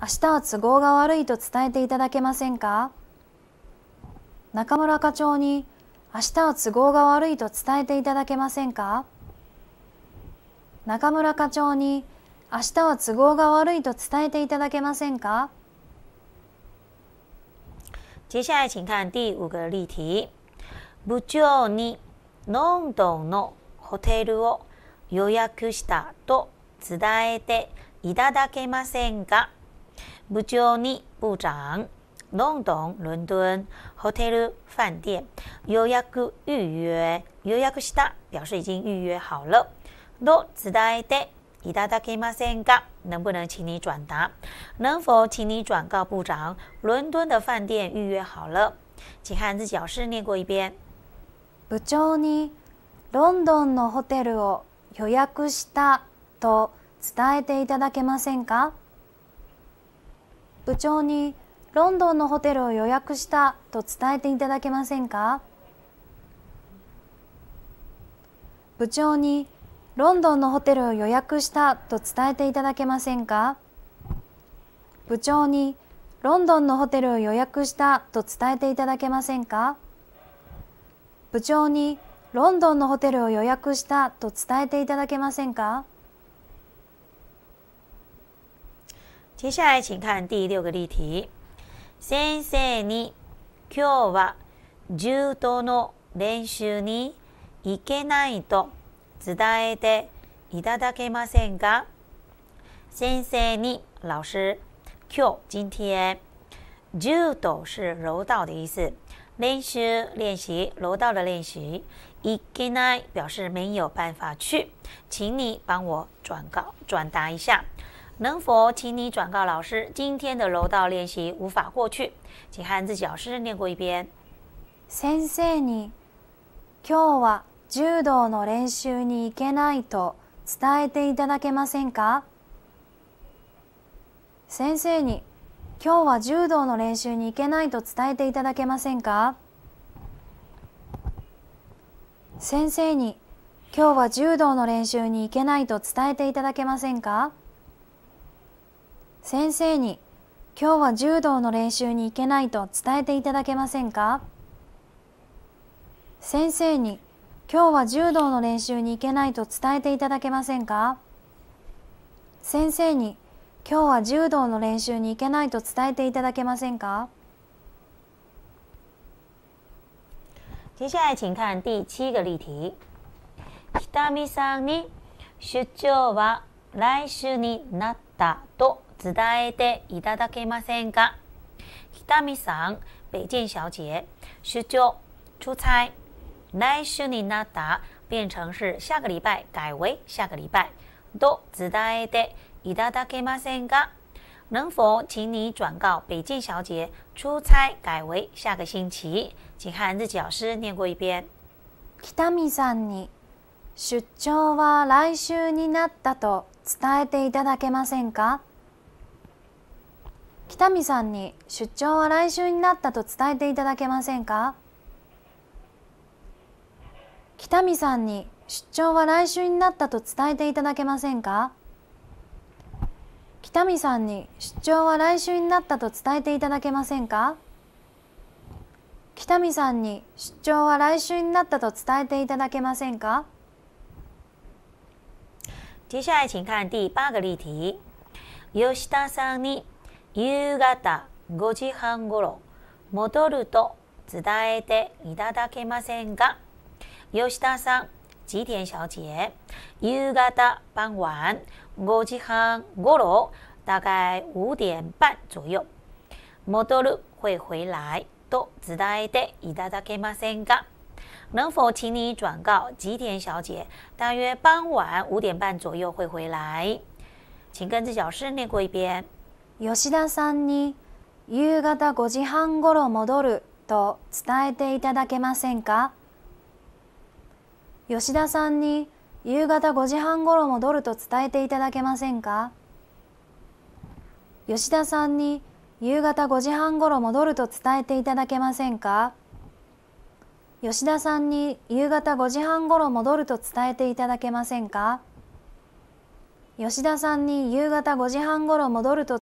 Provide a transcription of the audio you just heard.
明日は都合が悪いと伝えていただけませんか中村課長に明日は都合が悪いと伝えていただけませんか中村課長に明日は都合が悪いと伝えていただけませんか接下来请看第五个例题。部長にロンドンのホテルを予約したと伝えていただけませんか部长，伦敦，饭店，预约，预约，表示已经预约好了。能，不能请你转达？能否请你转告部长，伦敦的饭店预约好了？请汉字小师念过一遍。部长，伦敦的酒店预约好了，能转达吗？部長にロンドンのホテルを予約したと伝えていただけませんか部長にロンドンのホテルを予約したと伝えていただけませんか部長にロンドンのホテルを予約したと伝えていただけませんか部長にロンドンのホテルを予約したと伝えていただけませんか接下来，请看第六个例题。先生に今日は柔道の練習に行けないと伝えていただけませんか？先生に老师，今今天柔道是柔道的意思，练习练习柔道的练习，いけない表示没有办法去，请你帮我转告转达一下。能否请你转告老师，今天的柔道练习无法过去？请和自己老师念过一遍。先生に、今日は柔道の練習に行けないと伝えていただけませんか？先生に、今日は柔道の練習に行けないと伝えていただけませんか？先生に、今日は柔道の練習に行けないと伝えていただけませんか？先生に今日は柔道の練習に行けないと伝えていただけませんか先生に今日は柔道の練習に行けないと伝えていただけませんか先生に今日は柔道の練習に行けないと伝えていただけませんか接下来请看第七个例题。久々に出張は来週になったと伝えていただけませんか北見さん、北京小姐、出張、出差。来週になった变成是下个礼拜改为下个礼拜。都伝えていただけませんか能否请你转告北京小姐出差改为下个星期？请看日教师念过一遍。北見さんに出張は来週になったと伝えていただけませんか？北見さんに出張は来週になったと伝えていただけませんか北見さんに出張は来週になったと伝えていただけませんか北見さんに出張は来週になったと伝えていただけませんか北見さんに出張は来週になったと伝えていただけませんか接下来请看第八个例题。吉田さんに夕方、五時半、五罗，回来，能转告吉田小姐。夕方，傍晚，五时半、五罗，大概五点半左右，回来。能否请你转告吉田小姐，大约傍晚五点半左右会回来？请跟着小师念过一遍。吉田さんに夕方5時半ごろ戻ると伝えていただけませんか吉田さんに夕方5時半ごろ戻ると伝えていただけませんか吉田さんに夕方5時半ごろ戻ると伝えていただけませんか吉田さんに夕方5時半ごろ戻ると伝えていただけませんか吉田さんに夕方5時半ごろ戻ると